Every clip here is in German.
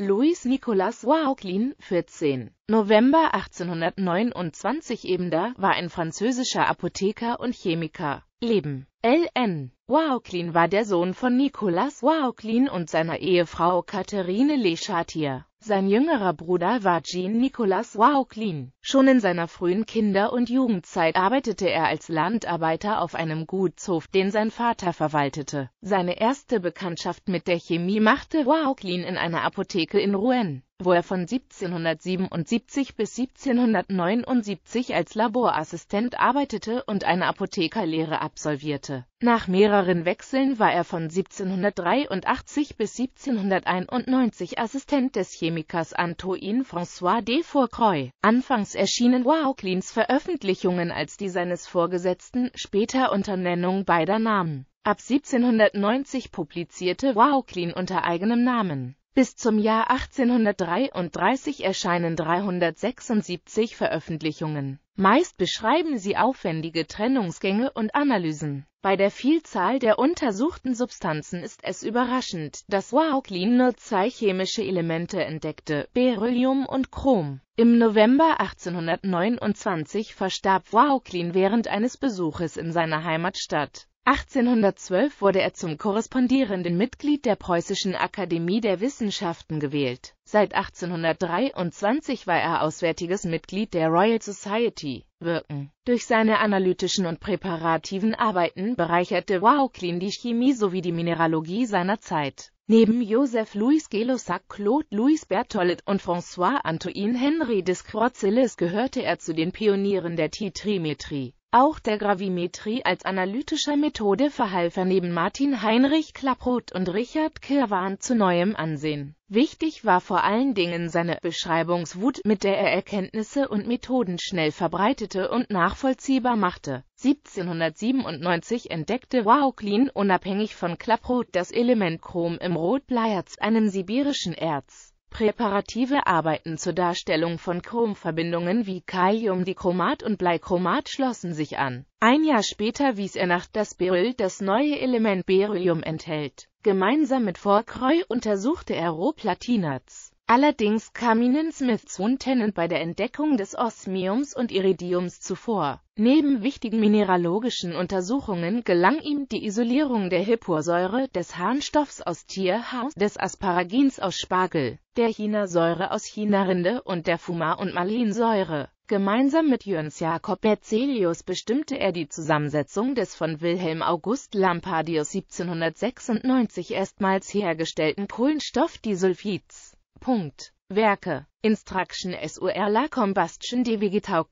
Louis Nicolas Wauklin, 14. November 1829 ebender, war ein französischer Apotheker und Chemiker. Leben. L.N. Wauklin war der Sohn von Nicolas Wauklin und seiner Ehefrau Catherine Le Chatier. Sein jüngerer Bruder war Jean-Nicolas Wauklin. Schon in seiner frühen Kinder- und Jugendzeit arbeitete er als Landarbeiter auf einem Gutshof, den sein Vater verwaltete. Seine erste Bekanntschaft mit der Chemie machte Wauklin in einer Apotheke in Rouen wo er von 1777 bis 1779 als Laborassistent arbeitete und eine Apothekerlehre absolvierte. Nach mehreren Wechseln war er von 1783 bis 1791 Assistent des Chemikers Antoine François de Fourcroy. Anfangs erschienen Wauklins Veröffentlichungen als die seines Vorgesetzten, später unter Nennung beider Namen. Ab 1790 publizierte Wauklin unter eigenem Namen. Bis zum Jahr 1833 erscheinen 376 Veröffentlichungen. Meist beschreiben sie aufwendige Trennungsgänge und Analysen. Bei der Vielzahl der untersuchten Substanzen ist es überraschend, dass Wauklin nur zwei chemische Elemente entdeckte, Beryllium und Chrom. Im November 1829 verstarb Wauklin während eines Besuches in seiner Heimatstadt. 1812 wurde er zum korrespondierenden Mitglied der Preußischen Akademie der Wissenschaften gewählt. Seit 1823 war er auswärtiges Mitglied der Royal Society. Wirken. Durch seine analytischen und präparativen Arbeiten bereicherte Wauklin die Chemie sowie die Mineralogie seiner Zeit. Neben Joseph Louis gay Claude Louis Berthollet und François Antoine Henri Descrozilis gehörte er zu den Pionieren der Titrimetrie. Auch der Gravimetrie als analytischer Methode verhalf er neben Martin Heinrich Klaproth und Richard Kirwan zu neuem Ansehen. Wichtig war vor allen Dingen seine Beschreibungswut, mit der er Erkenntnisse und Methoden schnell verbreitete und nachvollziehbar machte. 1797 entdeckte Wauklin unabhängig von Klaproth das Element Chrom im Rotbleierz, einem sibirischen Erz. Präparative Arbeiten zur Darstellung von Chromverbindungen wie Kaliumdichromat und Bleichromat schlossen sich an. Ein Jahr später wies er nach, dass Beryl das neue Element Beryllium enthält. Gemeinsam mit Fourcroy untersuchte er Rohplatinats Allerdings kam ihnen Smiths und Tennant bei der Entdeckung des Osmiums und Iridiums zuvor. Neben wichtigen mineralogischen Untersuchungen gelang ihm die Isolierung der Hippursäure, des Harnstoffs aus Tierhaus, des Asparagins aus Spargel, der Chinasäure aus Chinarinde und der Fumar- und Malinsäure. Gemeinsam mit Jöns Jakob Berzelius bestimmte er die Zusammensetzung des von Wilhelm August Lampadius 1796 erstmals hergestellten Kohlenstoffdisulfids. Punkt. Werke, Instruction sur la combustion de Vegetaux,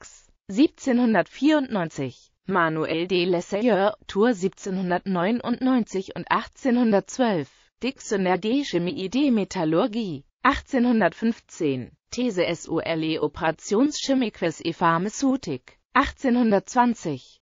1794, Manuel de Lessayeur, Tour 1799 und 1812, Dictionnaire de Chimie de Metallurgie, 1815, These sur les operations chimiques et pharmaceutiques, 1820,